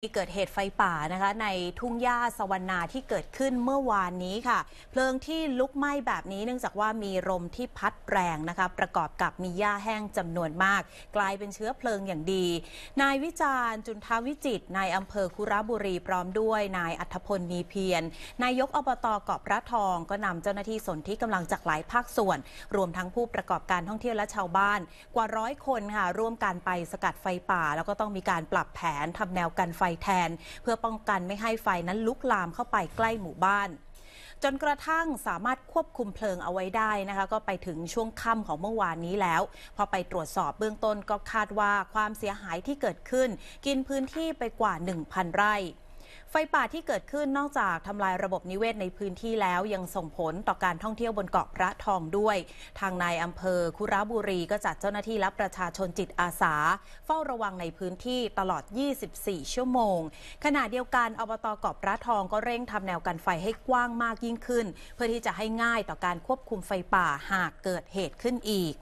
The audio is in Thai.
เกิดเหตุไฟป่านะคะในทุ่งหญ้าสวรรณาที่เกิดขึ้นเมื่อวานนี้ค่ะเพลิงที่ลุกไหม้แบบนี้ เนื่องจากว่ามีลมที่พัดแรงนะคะประกอบกับมีหญ้าแห้งจำนวนมาก กลายเป็นเชื้อเพลิงอย่างดี นายวิจารณ์จุนทาวิจิตนายอำเภอคุระบุรีพร้อมด้วยนายอัธพลมีเพียรนายกอบตเกาะพระทองก็นำเจ้าหน้าที่สนที่กำลังจากหลายภาคส่วน รวมทั้งผู้ประกอบการท่องเที่ยวและชาวบ้าน กว่าร้อยคนค่ะร่วมกันไปสกัดไฟป่า แล้วก็ต้องมีการปรับแผนทำแนวกันไฟแทนเพื่อป้องกันไม่ให้ไฟนั้นลุกลามเข้าไปใกล้หมู่บ้าน จนกระทั่งสามารถควบคุมเพลิงเอาไว้ได้นะคะ ก็ไปถึงช่วงค่ำของเมื่อวานนี้แล้ว พอไปตรวจสอบเบื้องต้นก็คาดว่าความเสียหายที่เกิดขึ้น กินพื้นที่ไปกว่า 1,000 ไร่ไฟป่าที่เกิดขึ้นนอกจากทำลายระบบนิเวศในพื้นที่แล้วยังส่งผลต่อการท่องเที่ยวบนเกาะพระทองด้วย ทางนายอำเภอคุระบุรีก็จัดเจ้าหน้าที่รับประชาชนจิตอาสา เฝ้าระวังในพื้นที่ตลอด 24 ชั่วโมง ขณะเดียวกันอบตเกาะพระทองก็เร่งทำแนวกันไฟให้กว้างมากยิ่งขึ้น เพื่อที่จะให้ง่ายต่อการควบคุมไฟป่าหากเกิดเหตุขึ้นอีก